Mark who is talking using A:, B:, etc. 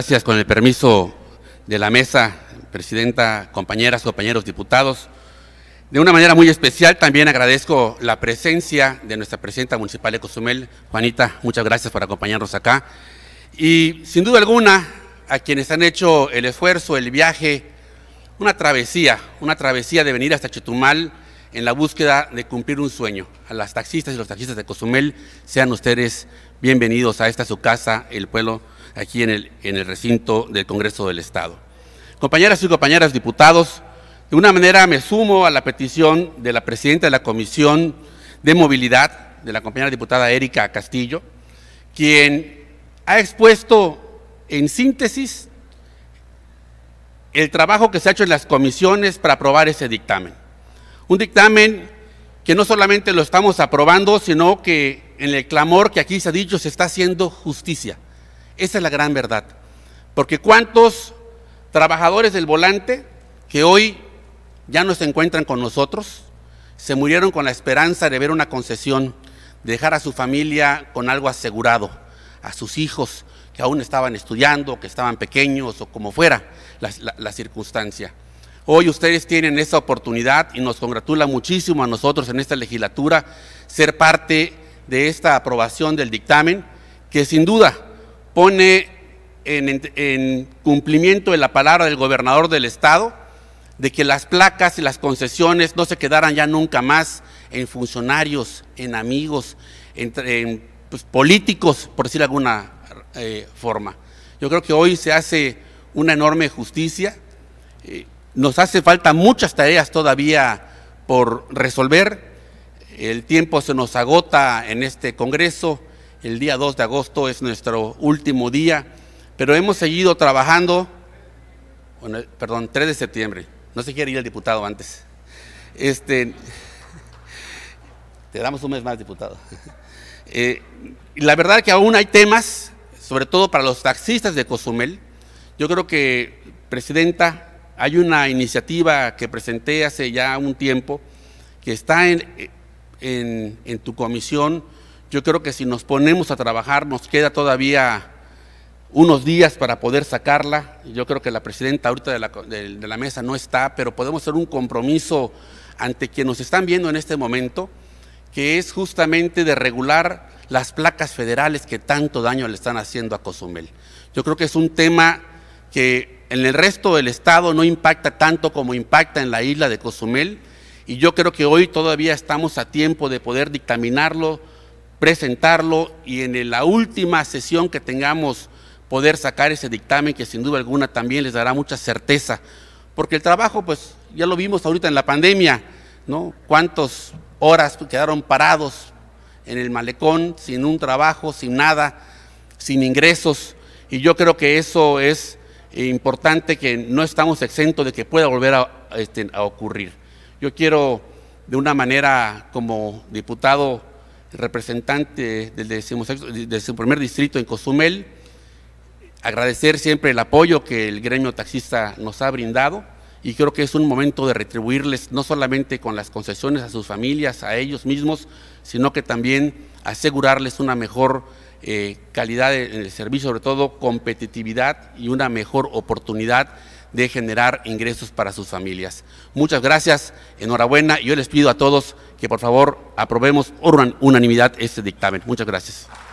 A: Gracias, con el permiso de la mesa, presidenta, compañeras, compañeros diputados. De una manera muy especial también agradezco la presencia de nuestra presidenta municipal de Cozumel, Juanita, muchas gracias por acompañarnos acá. Y sin duda alguna, a quienes han hecho el esfuerzo, el viaje, una travesía, una travesía de venir hasta Chetumal en la búsqueda de cumplir un sueño. A las taxistas y los taxistas de Cozumel, sean ustedes bienvenidos a esta su casa, el pueblo aquí en el, recinto del Congreso del Estado. Compañeras y compañeras diputados, de una manera me sumo a la petición de la presidenta de la Comisión de Movilidad, de la compañera diputada Erika Castillo, quien ha expuesto en síntesis el trabajo que se ha hecho en las comisiones para aprobar ese dictamen. Un dictamen que no solamente lo estamos aprobando, sino que en el clamor que aquí se ha dicho se está haciendo justicia. Esa es la gran verdad. Porque cuántos trabajadores del volante que hoy ya no se encuentran con nosotros, se murieron con la esperanza de ver una concesión, dejar a su familia con algo asegurado, a sus hijos que aún estaban estudiando, que estaban pequeños o como fuera la, la circunstancia. Hoy ustedes tienen esa oportunidad y nos congratula muchísimo a nosotros en esta legislatura ser parte de esta aprobación del dictamen, que sin duda pone en, cumplimiento de la palabra del gobernador del estado de que las placas y las concesiones no se quedaran ya nunca más en funcionarios, en amigos, en, pues, políticos, por decir alguna eh, forma. Yo creo que hoy se hace una enorme justicia. Eh, nos hace falta muchas tareas todavía por resolver. El tiempo se nos agota en este Congreso. El día 2 de agosto es nuestro último día, pero hemos seguido trabajando, perdón, 3 de septiembre. No se quiere ir el diputado antes. Este, te damos un mes más, diputado. Eh, la verdad que aún hay temas, sobre todo para los taxistas de Cozumel. Yo creo que, Presidenta, hay una iniciativa que presenté hace ya un tiempo que está en, en, en tu comisión yo creo que si nos ponemos a trabajar, nos queda todavía unos días para poder sacarla. Yo creo que la presidenta ahorita de la, mesa no está, pero podemos hacer un compromiso ante quienes nos están viendo en este momento, que es justamente de regular las placas federales que tanto daño le están haciendo a Cozumel. Yo creo que es un tema que en el resto del estado no impacta tanto como impacta en la isla de Cozumel y yo creo que hoy todavía estamos a tiempo de poder dictaminarlo presentarlo y en la última sesión que tengamos poder sacar ese dictamen que sin duda alguna también les dará mucha certeza, porque el trabajo pues ya lo vimos ahorita en la pandemia, ¿no? Cuántas horas quedaron parados en el malecón sin un trabajo, sin nada, sin ingresos y yo creo que eso es importante que no estamos exentos de que pueda volver a, este, a ocurrir. Yo quiero de una manera como diputado representante del, del primer distrito en Cozumel, agradecer siempre el apoyo que el gremio taxista nos ha brindado y creo que es un momento de retribuirles no solamente con las concesiones a sus familias, a ellos mismos, sino que también asegurarles una mejor eh, calidad en el servicio, sobre todo competitividad y una mejor oportunidad de generar ingresos para sus familias. Muchas gracias, enhorabuena, y yo les pido a todos que por favor aprobemos por unanimidad este dictamen. Muchas gracias.